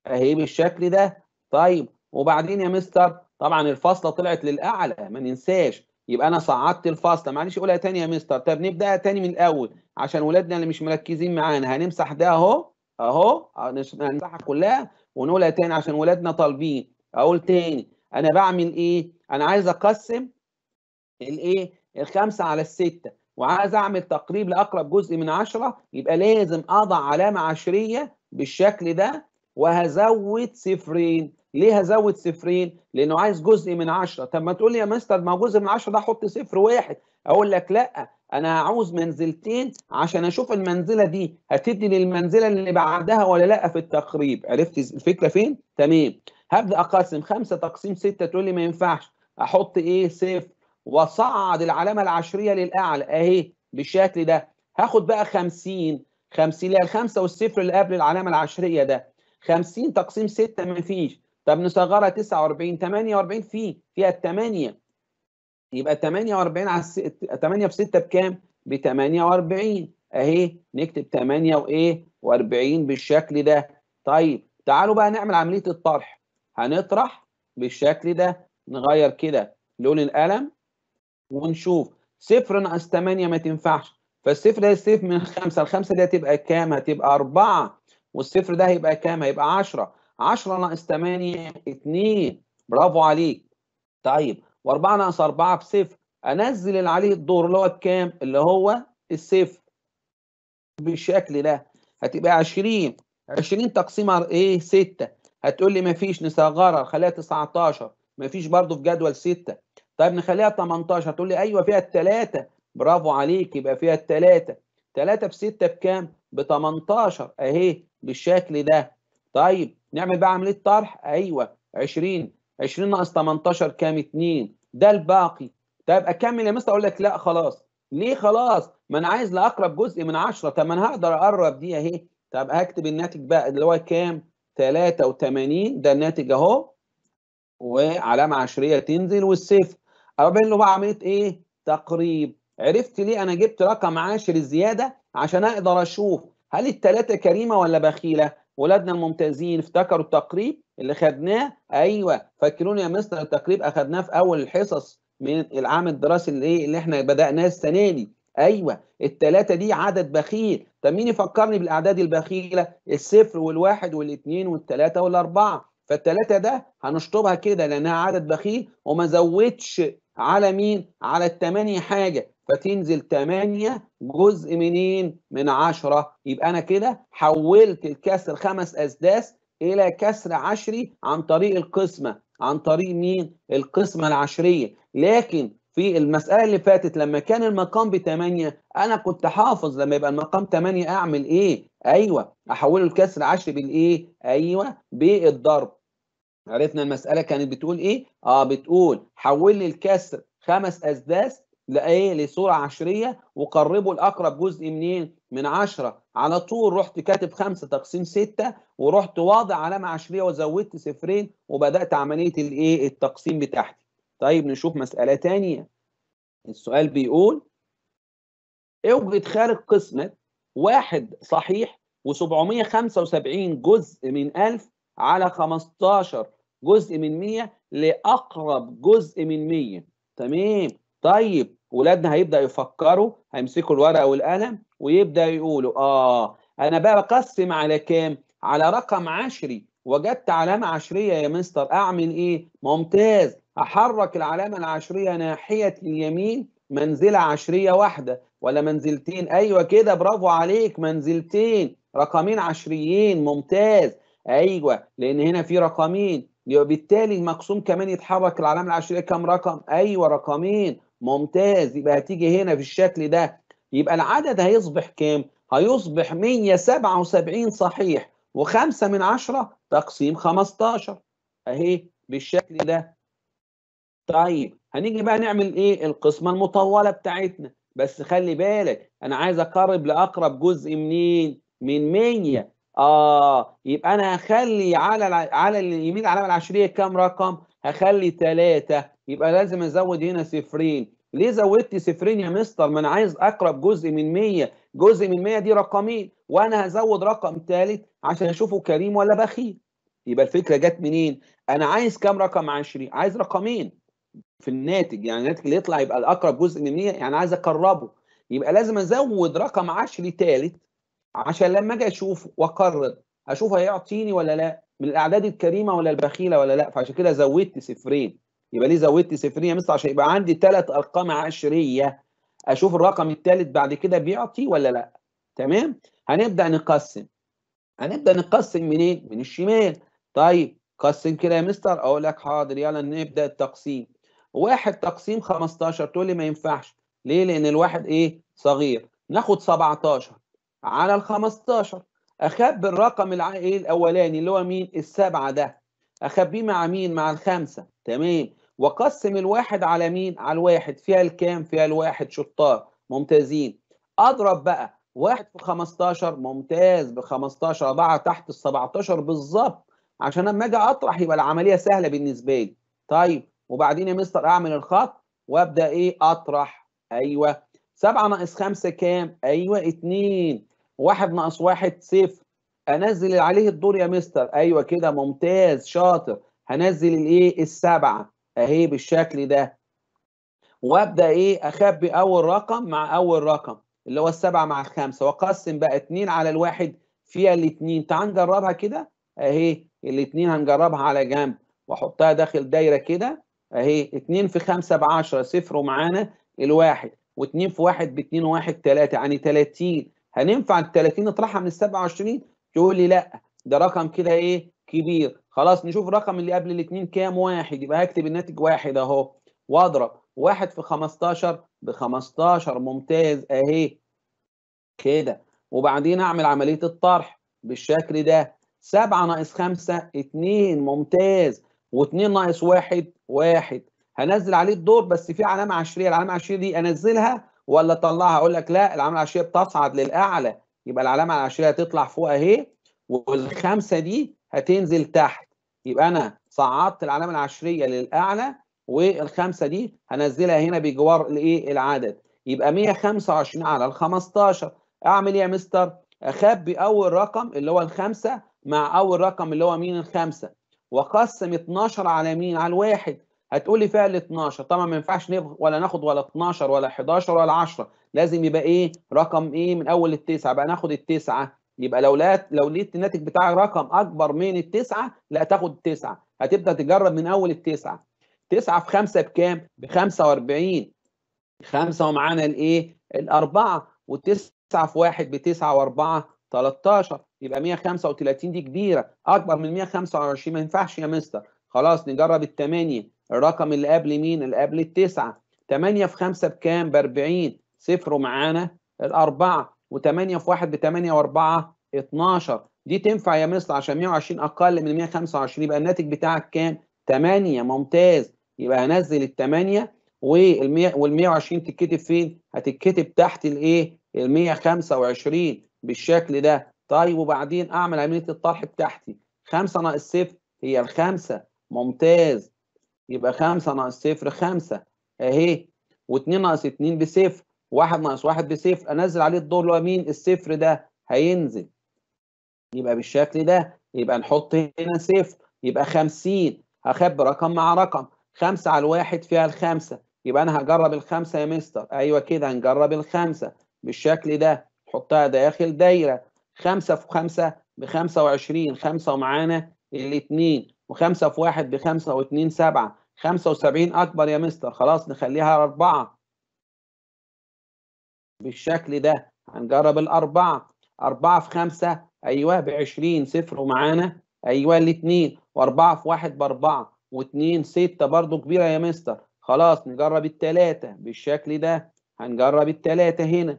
اهي بالشكل ده طيب وبعدين يا مستر طبعا الفاصله طلعت للاعلى ما ننساش يبقى انا صعدت الفاصله معلش قولها تاني يا مستر طب نبداها تاني من الاول عشان ولادنا اللي مش مركزين معانا هنمسح ده اهو اهو هنمسحها كلها ونقولها تاني عشان ولادنا طالبين اقول تاني انا بعمل ايه انا عايز اقسم الايه الخمسه على السته وعايز اعمل تقريب لاقرب جزء من عشرة يبقى لازم اضع علامه عشريه بالشكل ده وهزود صفرين ليه هزود صفرين لانه عايز جزء من عشرة طب ما تقول لي يا مستر ما هو جزء من عشرة ده احط صفر واحد اقول لك لا انا عاوز منزلتين عشان اشوف المنزله دي هتدي للمنزله اللي بعدها ولا لا في التقريب عرفت الفكره فين تمام هبدا اقسم 5 تقسيم 6 تقول لي ما ينفعش احط ايه صفر واصعد العلامه العشريه للاعلى اهي بالشكل ده هاخد بقى 50 50 اللي هي الخمسه والصفر اللي قبل العلامه العشريه ده 50 تقسيم 6 ما فيش طب نصغرها 49 48 فيه فيها 8 يبقى 48 على 8 في 6 بكام؟ ب 48 اهي نكتب 8 وايه؟ و40 بالشكل ده طيب تعالوا بقى نعمل عمليه الطرح هنطرح بالشكل ده نغير كده لون القلم ونشوف صفر ناقص 8 ما تنفعش فالصفر ده يصرف من 5 الخمسه دي هتبقى كام؟ هتبقى 4 والصفر ده هيبقى كام؟ هيبقى 10 10 ناقص 8 2 برافو عليك طيب و4 ناقص 4 بصفر انزل اللي عليه الدور اللي هو الكام اللي هو الصفر بالشكل ده هتبقى 20 20 تقسيم ايه 6 هتقول لي مفيش نصغرها نخليها 19 مفيش برضه في جدول 6 طيب نخليها 18 هتقول لي ايوه فيها الثلاثه برافو عليك يبقى فيها الثلاثه 3 في 6 بكام ب 18 اهي بالشكل ده طيب نعمل بقى عمليه طرح ايوه 20 20 ناقص 18 كام 2 ده الباقي طيب اكمل يا مستر اقول لك لا خلاص ليه خلاص ما انا عايز لاقرب جزء من 10 طب ما انا هقدر اقرب دي اهي طب هكتب الناتج بقى اللي هو كام 83 ده الناتج اهو وعلامه عشريه تنزل والصفر اقابل له بقى عمليه ايه تقريب عرفت ليه انا جبت رقم عاشر زياده عشان اقدر اشوف هل الثلاثه كريمه ولا بخيله ولادنا الممتازين افتكروا التقريب اللي خدناه ايوه فاكرون يا مستر التقريب اخدناه في اول الحصص من العام الدراسي اللي إيه، اللي احنا بدأناه السنه دي ايوه الثلاثه دي عدد بخيل طب مين يفكرني بالاعداد البخيله الصفر والواحد والاثنين والثلاثه والاربعه فالثلاثه ده هنشطبها كده لانها عدد بخيل وما زودش على مين على الثمانيه حاجه فتنزل 8 جزء منين؟ من 10 يبقى انا كده حولت الكسر خمس اسداس الى كسر عشري عن طريق القسمه عن طريق مين؟ القسمه العشريه لكن في المساله اللي فاتت لما كان المقام ب 8 انا كنت حافظ لما يبقى المقام 8 اعمل ايه؟ ايوه احوله لكسر عشري بالايه؟ ايوه بالضرب. عرفنا المساله كانت بتقول ايه؟ اه بتقول حول لي الكسر خمس اسداس لايه لصوره عشريه وقربوا لاقرب جزء منين من عشرة على طول رحت كاتب خمسة تقسيم ستة ورحت واضع علامة عشرية وزودت صفرين وبدأت عملية الايه التقسيم بتاعتي طيب نشوف مسألة تانية السؤال بيقول اوجد خارج قسمة واحد صحيح و775 جزء من 1000 على 15 جزء من 100 لأقرب جزء من 100 تمام طيب ولادنا هيبدا يفكروا هيمسكوا الورقه والقلم ويبدا يقولوا اه انا بقى بقسم على كام على رقم عشري وجدت علامه عشريه يا مستر اعمل ايه ممتاز احرك العلامه العشريه ناحيه اليمين منزله عشريه واحده ولا منزلتين ايوه كده برافو عليك منزلتين رقمين عشريين ممتاز ايوه لان هنا في رقمين يبقى بالتالي المقسوم كمان يتحرك العلامه العشريه كام رقم ايوه رقمين ممتاز يبقى هتيجي هنا في الشكل ده يبقى العدد هيصبح كام؟ هيصبح 177 صحيح و5 من 10 تقسيم 15 اهي بالشكل ده طيب هنيجي بقى نعمل ايه القسمه المطوله بتاعتنا بس خلي بالك انا عايز اقرب لاقرب جزء منين من 100 اه يبقى انا هخلي على على اليمين العلامه العشريه كام رقم هخلي 3 يبقى لازم ازود هنا صفرين ليه زودت صفرين يا مستر ما انا عايز اقرب جزء من 100 جزء من 100 دي رقمين وانا هزود رقم ثالث عشان اشوفه كريم ولا بخيل يبقى الفكره جت منين انا عايز كام رقم 20 عايز رقمين في الناتج يعني الناتج اللي يطلع يبقى الاقرب جزء من 100 يعني عايز اقربه يبقى لازم ازود رقم 10 ثالث عشان لما اجي اشوفه واقرر اشوف هيعطيني ولا لا من الاعداد الكريمه ولا البخيله ولا لا فعشان كده زودت صفرين يبقى ليه زودت صفريه مستر عشان يبقى عندي ثلاث ارقام عشريه اشوف الرقم الثالث بعد كده بيعطي ولا لا تمام هنبدا نقسم هنبدا نقسم منين إيه؟ من الشمال طيب قسم كده يا مستر اقول لك حاضر يلا نبدا التقسيم واحد تقسيم 15 تقول لي ما ينفعش ليه لان الواحد ايه صغير ناخد 17 على ال 15 اخبي الرقم الايه الاولاني اللي هو مين السبعه ده اخبيه مع مين مع الخمسه تمام وقسم الواحد على مين على الواحد فيها الكام فيها الواحد شطار ممتازين اضرب بقى واحد في 15 ممتاز ب 15 4 تحت ال 17 بالظبط عشان اما اجي اطرح يبقى العمليه سهله بالنسبه لي طيب وبعدين يا مستر اعمل الخط وابدا ايه اطرح ايوه 7 ناقص 5 كام ايوه 2 1 ناقص 1 صفر انزل عليه الدور يا مستر ايوه كده ممتاز شاطر هنزل الايه السبعه اهي بالشكل ده وابدا ايه اخبي اول رقم مع اول رقم اللي هو السبعه مع الخمسه واقسم بقى اتنين على الواحد فيها الاتنين تعال نجربها كده اهي الاتنين هنجربها على جنب واحطها داخل دايره كده اهي اتنين في خمسه بعشره صفر ومعانا الواحد واتنين في واحد باتنين واحد تلاته يعني تلاتين هننفع التلاتين نطرحها من السبعه وعشرين تقول لي لا ده رقم كده ايه كبير خلاص نشوف الرقم اللي قبل الاثنين كام واحد يبقى هكتب الناتج واحد اهو واضرب واحد في 15 ب 15 ممتاز اهي كده وبعدين اعمل عمليه الطرح بالشكل ده 7 ناقص 5 2 ممتاز و2 ناقص 1 1 هنزل عليه الدور بس في علامه عشريه العلامه العشريه دي انزلها ولا اطلعها اقول لك لا العلامه العشريه بتصعد للأعلى يبقى العلامه العشريه هتطلع فوق اهي والخمسه دي هتنزل تحت يبقى انا صعدت العلامه العشريه للاعلى والخمسه دي هنزلها هنا بجوار الايه العدد يبقى 125 على ال 15 اعمل ايه يا مستر اخبي اول رقم اللي هو الخمسه مع اول رقم اللي هو مين الخمسه واقسم 12 على مين على الواحد هتقول لي فعل 12 طبعا ما ينفعش نبغ ولا ناخد ولا 12 ولا 11 ولا 10 لازم يبقى ايه رقم ايه من اول التسعه بقى ناخد التسعه يبقى لو لقيت لو لقيت الناتج بتاع رقم اكبر من التسعه لا تاخد التسعه هتبدا تجرب من اول التسعه تسعه في خمسه بكام؟ ب 45 خمسه ومعانا الايه؟ الاربعه والتسعه في واحد بتسعه واربعه 13 يبقى 135 دي كبيره اكبر من 125 ما ينفعش يا مستر خلاص نجرب الثمانيه الرقم اللي قبل مين؟ اللي قبل التسعه 8 في 5 بكام؟ ب 40 صفر ومعانا الاربعه و8 في 1 ب 8 و4 12 دي تنفع يا مصر عشان 120 اقل من 125 يبقى الناتج بتاعك كام 8 ممتاز يبقى هنزل ال 8 وال 120 تتكتب فين هتتكتب تحت الايه ال 125 بالشكل ده طيب وبعدين اعمل عمليه الطرح بتاعتي 5 ناقص 0 هي ال5 ممتاز يبقى 5 ناقص 0 5 اهي و2 ناقص 2 بصفر واحد ناقص واحد بصفر انزل عليه الدور اللي هو مين الصفر ده هينزل يبقى بالشكل ده يبقى نحط هنا صفر يبقى 50 هخبي رقم مع رقم 5 على الواحد فيها الخمسة يبقى أنا هجرب الخمسة يا مستر أيوه كده هنجرب الخمسة بالشكل ده نحطها داخل دايرة 5 في 5 ب 25 5 ومعانا الاثنين و5 في 1 ب 5 و2 7 75 أكبر يا مستر خلاص نخليها 4 بالشكل ده هنجرب الأربعة أربعة في خمسة أيوه بعشرين صفر ومعانا أيوه الاتنين وأربعة في واحد بأربعة واتنين ستة برضو كبيرة يا مستر خلاص نجرب التلاتة بالشكل ده هنجرب التلاتة هنا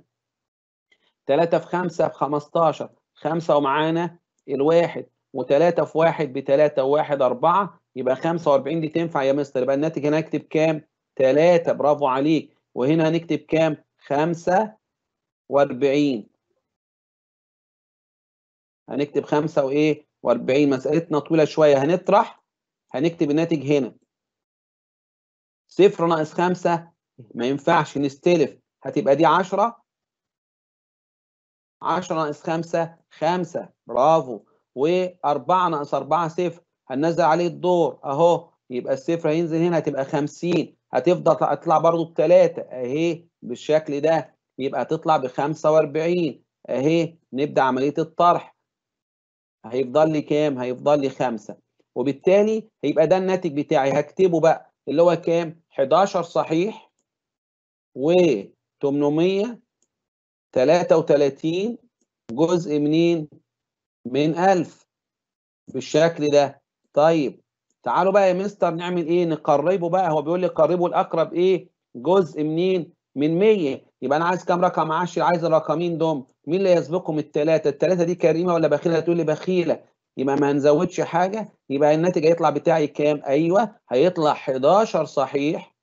تلاتة في خمسة خمستاشر خمسة ومعانا الواحد وتلاتة في واحد بتلاتة وواحد أربعة يبقى خمسة وأربعين دي تنفع يا مستر يبقى الناتج هنا هنكتب كام؟ تلاتة برافو عليك وهنا هنكتب كام؟ خمسة وأربعين هنكتب خمسة وإيه وأربعين مسألتنا طويلة شوية هنطرح هنكتب الناتج هنا صفر ناقص خمسة ما ينفعش نستلف هتبقى دي عشرة عشرة ناقص خمسة خمسة برافو وأربعة ناقص أربعة صفر هننزل عليه الدور أهو يبقى الصفر هينزل هنا هتبقى خمسين هتفضل تطلع برضو بتلاتة أهي بالشكل ده يبقى تطلع ب 45 اهي نبدا عمليه الطرح هيفضل لي كام؟ هيفضل لي 5 وبالتالي هيبقى ده الناتج بتاعي هكتبه بقى اللي هو كام؟ 11 صحيح و 833 جزء منين؟ من 1000 بالشكل ده طيب تعالوا بقى يا مستر نعمل ايه؟ نقربه بقى هو بيقول لي قربه الاقرب ايه؟ جزء منين؟ من 100 يبقى انا عايز كام رقم 10 عايز الرقمين دول مين اللي يسبقهم الثلاثه الثلاثه دي كريمه ولا بخيله هتقول لي بخيله يبقى ما نزودش حاجه يبقى الناتج هيطلع بتاعي كام ايوه هيطلع 11 صحيح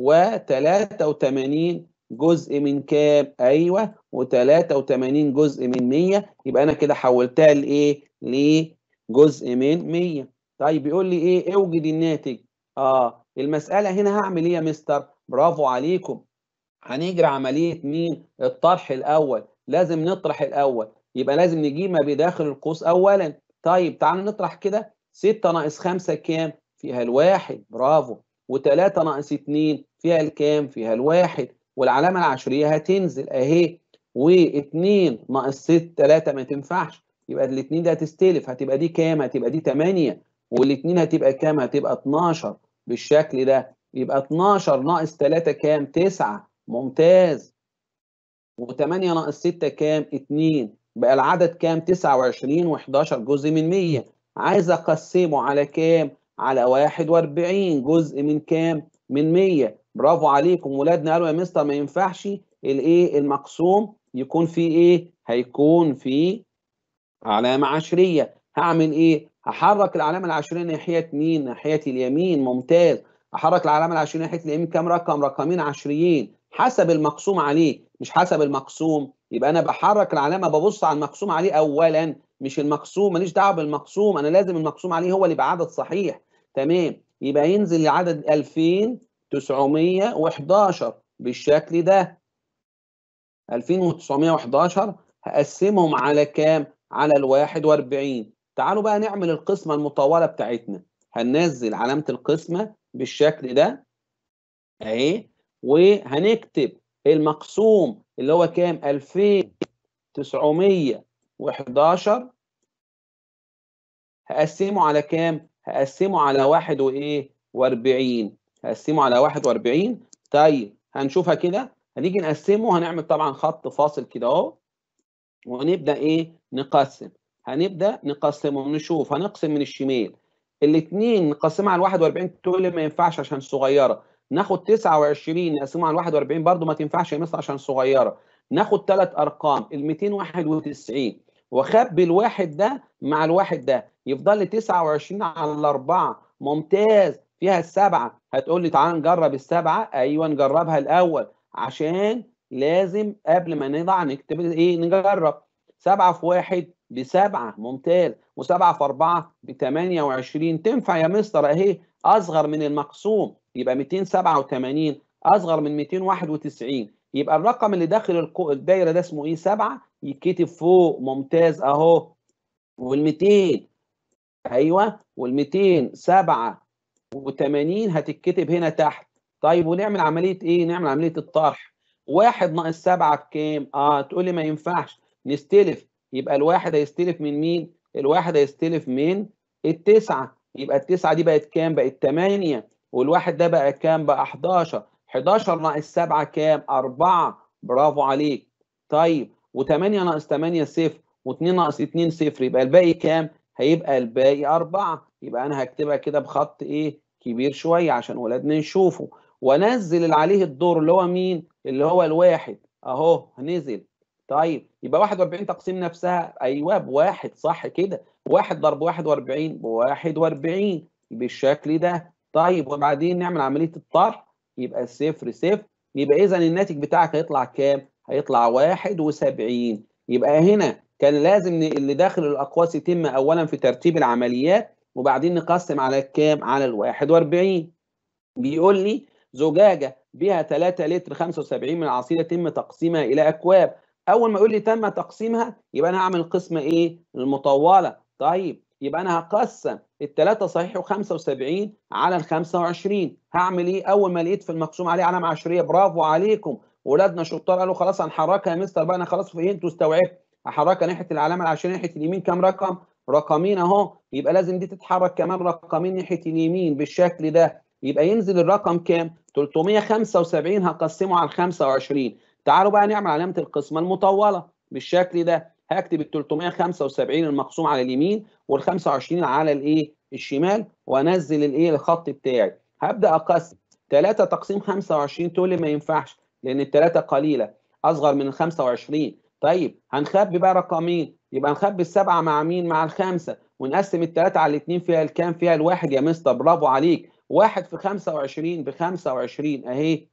و83 جزء من كام ايوه و83 جزء من 100 يبقى انا كده حولتها لايه لجزء من 100 طيب بيقول لي ايه اوجد الناتج اه المساله هنا هعمل ايه يا مستر برافو عليكم هنجري عمليه مين الطرح الاول لازم نطرح الاول يبقى لازم نجيب ما بداخل القوس اولا طيب تعالى نطرح كده 6 ناقص 5 كام فيها الواحد برافو و3 ناقص 2 فيها الكام فيها الواحد والعلامه العشريه هتنزل اهي و2 ناقص 6 3 ما تنفعش يبقى الاثنين ده هتستلف هتبقى دي كام هتبقى دي 8 والاثنين هتبقى كام هتبقى 12 بالشكل ده يبقى 12 ناقص 3 كام 9 ممتاز و8 ناقص 6 كام 2 بقى العدد كام 29 و11 جزء من 100 عايز اقسمه على كام على 41 جزء من كام من 100 برافو عليكم ولادنا قالوا يا مستر ما ينفعش الايه المقسوم يكون فيه ايه هيكون فيه علامه عشريه هعمل ايه هحرك العلامه العشريه ناحيه مين ناحيه اليمين ممتاز احرك العلامه العشريه ناحيه اليمين كام رقم رقمين عشريين حسب المقسوم عليه مش حسب المقسوم يبقى انا بحرك العلامه ببص على المقسوم عليه اولا مش المقسوم ماليش دعوه بالمقسوم انا لازم المقسوم عليه هو اللي يبقى عدد صحيح تمام يبقى ينزل لعدد 2911 بالشكل ده 2911 هقسمهم على كام على ال 41 تعالوا بقى نعمل القسمه المطوله بتاعتنا هننزل علامه القسمه بالشكل ده اهي وهنكتب المقسوم اللي هو كام 2911 هقسمه على كام هقسمه على واحد وايه واربعين هقسمه على واحد واربعين طيب هنشوفها كده هنيجي نقسمه هنعمل طبعا خط فاصل كده اهو وهنبدا ايه نقسم هنبدا نقسمه ونشوف هنقسم من الشمال الاثنين نقسمها على 41 تقول لي ما ينفعش عشان صغيره ناخد 29 نقسمها على 41 برضه ما تنفعش يا مصر عشان صغيره ناخد ثلاث ارقام ال 291 واخبي الواحد ده مع الواحد ده يفضل لي 29 على 4 ممتاز فيها السبعه هتقول لي تعال نجرب السبعه ايوه نجربها الاول عشان لازم قبل ما نضع نكتب ايه نجرب سبعه في واحد بسبعه ممتاز و7 في 4 ب 28 تنفع يا مستر أهي أصغر من المقسوم يبقى 287 أصغر من 291 يبقى الرقم اللي داخل الدايرة ده اسمه إيه 7 يتكتب فوق ممتاز أهو وال 200 أيوه وال 287 هتتكتب هنا تحت طيب ونعمل عملية إيه؟ نعمل عملية الطرح 1 ناقص 7 بكام؟ آه تقول لي ما ينفعش نستلف يبقى الواحد هيستلف من مين؟ الواحد هيستلف من التسعة يبقى التسعة دي بقت كام بقت تمانية والواحد ده بقى كام بقى 11 11 ناقص 7 كام 4 برافو عليك طيب و8 ناقص 8 0 و2 ناقص 2 0 يبقى الباقي كام هيبقى الباقي 4 يبقى انا هكتبها كده بخط ايه كبير شويه عشان ولادنا يشوفوا وانزل عليه الدور اللي هو مين اللي هو الواحد اهو نزل طيب يبقى 41 تقسيم نفسها ايوه بواحد صح كده واحد ضرب 41 ب 41 بالشكل ده طيب وبعدين نعمل عمليه الطرح يبقى صفر صفر يبقى اذا الناتج بتاعك هيطلع كام؟ هيطلع 71 يبقى هنا كان لازم اللي داخل الاقواس يتم اولا في ترتيب العمليات وبعدين نقسم على الكام؟ على ال 41 بيقول لي زجاجه بها 3 لتر 75 من العصير يتم تقسيمها الى اكواب اول ما يقول لي تم تقسيمها يبقى انا هعمل القسمه ايه المطوله طيب يبقى انا هقسم ال 3 صحيح و75 على ال 25 هعمل ايه اول ما لقيت في المقسوم عليه علامه عشريه برافو عليكم ولادنا شطار قالوا خلاص هنحركها يا مستر بقى انا خلاص فهمت إيه؟ واستوعبت هحركها ناحيه العلامه العشريه ناحيه اليمين كام رقم رقمين اهو يبقى لازم دي تتحرك كمان رقمين ناحيه اليمين بالشكل ده يبقى ينزل الرقم كام 375 هقسمه على 25 تعالوا بقى نعمل علامه القسمه المطوله بالشكل ده هكتب ال 375 المقسوم على اليمين وال 25 على الايه الشمال وانزل الايه الخط بتاعي هبدا اقسم 3 تقسيم 25 تقول لي ما ينفعش لان الثلاثه قليله اصغر من ال 25 طيب هنخبي بقى رقمين يبقى نخبي السبعه مع مين مع الخمسه ونقسم الثلاثه على الاثنين فيها الكام فيها الواحد يا مستر برافو عليك واحد في 25 ب 25 اهي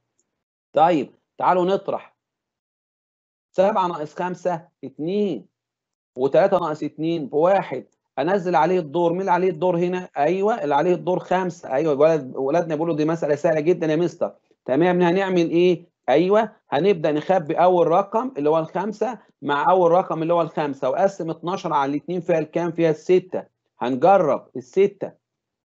طيب تعالوا نطرح 7 ناقص 5 2 و3 ناقص 2 بواحد انزل عليه الدور مين اللي عليه الدور هنا ايوه اللي عليه الدور 5 ايوه ولد ولادنا بيقولوا دي مساله سهله جدا يا مستر تمام هنعمل ايه ايوه هنبدا نخبي اول رقم اللي هو الخمسه مع اول رقم اللي هو الخمسه واقسم 12 على 2 فيها الكام فيها السته هنجرب السته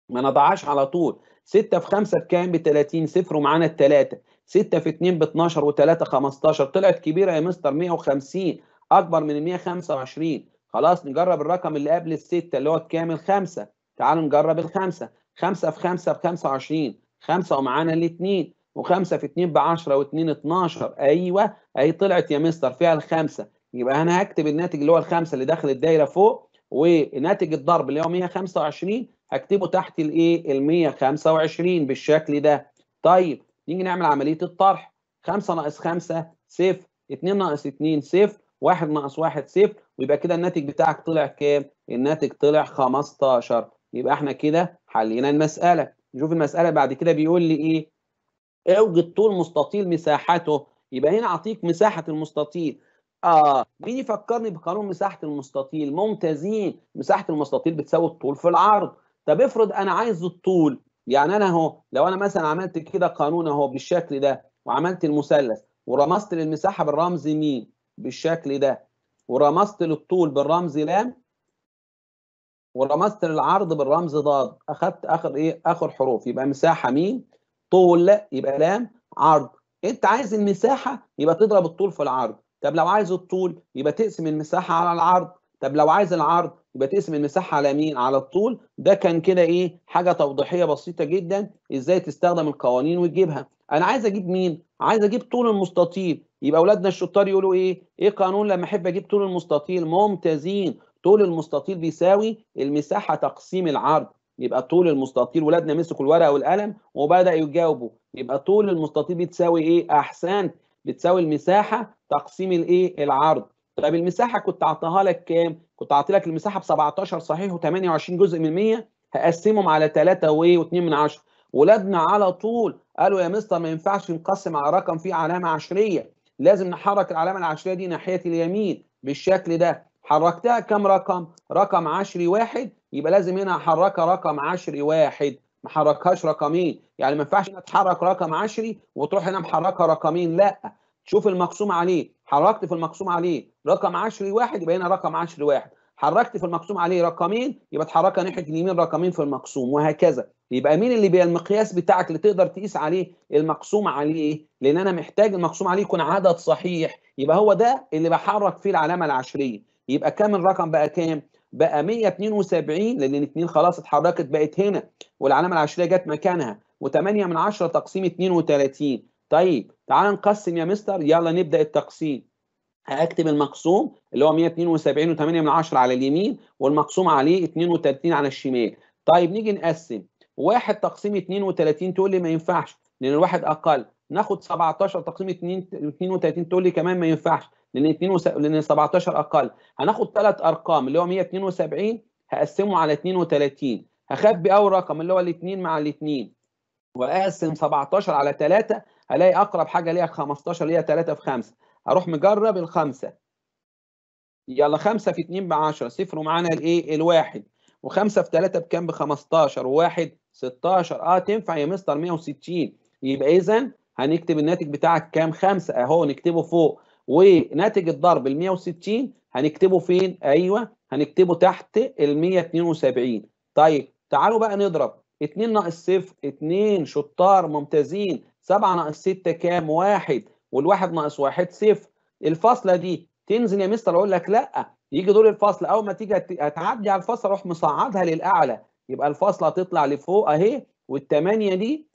ما نضعهاش على طول 6 في 5 بكام ب 30 صفر ومعانا الثلاثه 6 في 2 ب 12 و3 15 طلعت كبيره يا مستر 150 اكبر من 125 خلاص نجرب الرقم اللي قبل الستة اللي هو الكامل 5 تعالوا نجرب الخمسة 5 في 5 ب 25 5 ومعانا ال 2 و5 في 2 ب 10 و2 12 ايوه اهي طلعت يا مستر فيها الخمسه يبقى انا هكتب الناتج اللي هو الخمسه اللي داخل الدايره فوق وناتج الضرب اللي هو 125 هكتبه تحت الايه ال 125 بالشكل ده طيب نيجي نعمل عمليه الطرح 5 ناقص 5 صفر 2 ناقص 2 صفر 1 ناقص 1 صفر ويبقى كده الناتج بتاعك طلع كام؟ الناتج طلع 15 يبقى احنا كده حلينا المساله نشوف المساله بعد كده بيقول لي ايه؟ اوجد طول مستطيل مساحته يبقى هنا اعطيك مساحه المستطيل اه مين يفكرني بقانون مساحه المستطيل ممتازين مساحه المستطيل بتساوي الطول في العرض طب افرض انا عايز الطول يعني انا اهو لو انا مثلا عملت كده قانون اهو بالشكل ده وعملت المثلث ورمزت للمساحه بالرمز م بالشكل ده ورمزت للطول بالرمز لام ورمزت للعرض بالرمز ضاد اخذت اخر ايه اخر حروف يبقى مساحه م طول لا يبقى لام عرض انت عايز المساحه يبقى تضرب الطول في العرض طب لو عايز الطول يبقى تقسم المساحه على العرض طب لو عايز العرض يبقى تقسم المساحه على مين على الطول ده كان كده ايه حاجه توضيحيه بسيطه جدا ازاي تستخدم القوانين وتجيبها انا عايز اجيب مين عايز اجيب طول المستطيل يبقى اولادنا الشطار يقولوا ايه ايه قانون لما احب اجيب طول المستطيل ممتازين طول المستطيل بيساوي المساحه تقسيم العرض يبقى طول المستطيل ولادنا مسكوا الورقه والقلم وبداوا يجاوبوا يبقى طول المستطيل بتساوي ايه احسنت بتساوي المساحه تقسيم الايه العرض طيب المساحه كنت اعطاها لك كام؟ كنت اعطي لك المساحه ب 17 صحيح و28 جزء من 100 هقسمهم على 3 و2 من 10 ولادنا على طول قالوا يا مستر ما ينفعش نقسم على رقم فيه علامه عشريه لازم نحرك العلامه العشريه دي ناحيه اليمين بالشكل ده حركتها كام رقم؟ رقم عشري واحد يبقى لازم هنا احركها رقم عشري واحد ما حركهاش رقمين يعني ما ينفعش هنا تحرك رقم عشري وتروح هنا محركها رقمين لا شوف المقسوم عليه حركت في المقسوم عليه رقم 10 واحد يبقى هنا رقم 10 واحد حركت في المقسوم عليه رقمين يبقى اتحركا ناحيه اليمين رقمين في المقسوم وهكذا يبقى مين اللي بيبقى المقياس بتاعك اللي تقدر تقيس عليه المقسوم عليه لان انا محتاج المقسوم عليه يكون عدد صحيح يبقى هو ده اللي بحرك فيه العلامه العشريه يبقى كام الرقم بقى كام بقى 172 لان 2 خلاص اتحركت بقت هنا والعلامه العشريه جت مكانها و8 من 10 تقسيم 32 طيب تعال نقسم يا مستر يلا نبدا التقسيم هكتب المقسوم اللي هو 172 و8 من 10 على اليمين والمقسوم عليه 32 على الشمال طيب نيجي نقسم واحد تقسيم 32 تقول لي ما ينفعش لان الواحد اقل ناخد 17 تقسيم 32 تقول لي كمان ما ينفعش لان 2 لان 17 اقل هناخد ثلاث ارقام اللي هو 172 هقسمه على 32 هخبي اول رقم اللي هو الاثنين مع الاثنين واقسم 17 على 3 الاقي اقرب حاجه ليها 15 ليها 3 في 5 اروح مجرب الخمسه يلا 5 في 2 ب 10 صفر ومعانا الايه الواحد و5 في 3 بكام ب 15 و1 16 اه تنفع يا مستر 160 يبقى اذا هنكتب الناتج بتاعك كام 5 اهو نكتبه فوق وناتج الضرب ال 160 هنكتبه فين ايوه هنكتبه تحت ال 172 طيب تعالوا بقى نضرب 2 ناقص 0 2 شطار ممتازين 7 ناقص 6 كام؟ واحد والواحد ناقص واحد صفر الفاصله دي تنزل يا مستر اقول لك لا يجي دور الفصل اول ما تيجي هتعدي على الفصل اروح مصعدها للاعلى يبقى الفاصله هتطلع لفوق اهي والثمانيه دي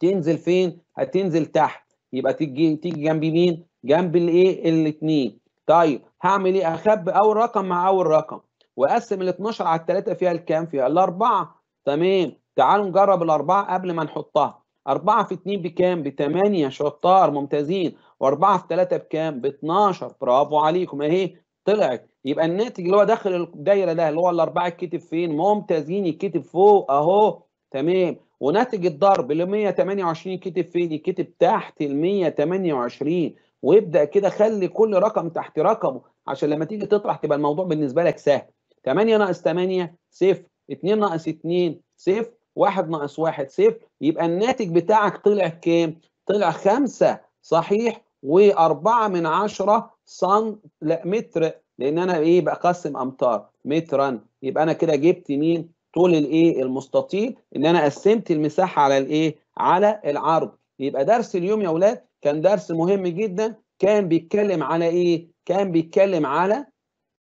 تنزل فين؟ هتنزل تحت يبقى تيجي تيجي جنب مين؟ جنب الايه؟ الاثنين طيب هعمل ايه؟ اخبي اول رقم مع اول رقم واقسم ال 12 على الثلاثه فيها الكام؟ فيها الاربعه تمام تعالوا نجرب الاربعه قبل ما نحطها 4 في 2 بكام؟ ب 8 شطار ممتازين و4 في 3 بكام؟ ب 12 برافو عليكم اهي طلعت يبقى الناتج اللي هو داخل الدايره ده اللي هو الاربعه يتكتب فين؟ ممتازين يتكتب فوق اهو تمام وناتج الضرب اللي 128 يتكتب فين؟ يتكتب تحت ال 128 وابدا كده خلي كل رقم تحت رقمه عشان لما تيجي تطرح تبقى الموضوع بالنسبه لك سهل 8 ناقص 8 صفر 2 ناقص 2 صفر واحد ناقص واحد صفر يبقى الناتج بتاعك طلع كام؟ طلع خمسة صحيح وأربعة من عشرة سن لا متر لأن أنا إيه بقسم أمتار مترا يبقى أنا كده جبت مين؟ طول الإيه المستطيل إن أنا قسمت المساحة على الإيه؟ على العرض يبقى درس اليوم يا أولاد كان درس مهم جدا كان بيتكلم على إيه؟ كان بيتكلم على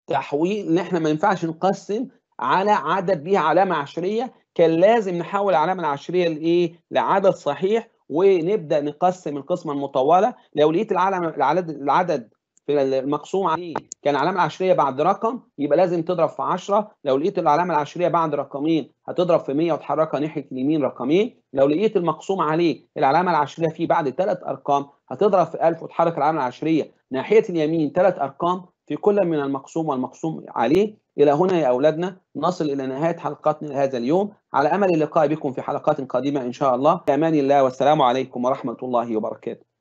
تحويل إن إحنا ما ينفعش نقسم على عدد بيها علامة عشرية كان لازم نحول العلامه العشريه لايه؟ لعدد صحيح ونبدا نقسم القسمه المطوله لو لقيت العلامه العدد في المقسوم عليه كان علامه العشريه بعد رقم يبقى لازم تضرب في 10 لو لقيت العلامه العشريه بعد رقمين هتضرب في 100 وتحركها ناحيه اليمين رقمين لو لقيت المقسوم عليه العلامه العشريه فيه بعد ثلاث ارقام هتضرب في 1000 وتحرك العلامه العشريه ناحيه اليمين ثلاث ارقام في كل من المقسوم والمقسوم عليه إلى هنا يا أولادنا نصل إلى نهاية حلقتنا لهذا اليوم على أمل اللقاء بكم في حلقات قادمة إن شاء الله أمان الله والسلام عليكم ورحمة الله وبركاته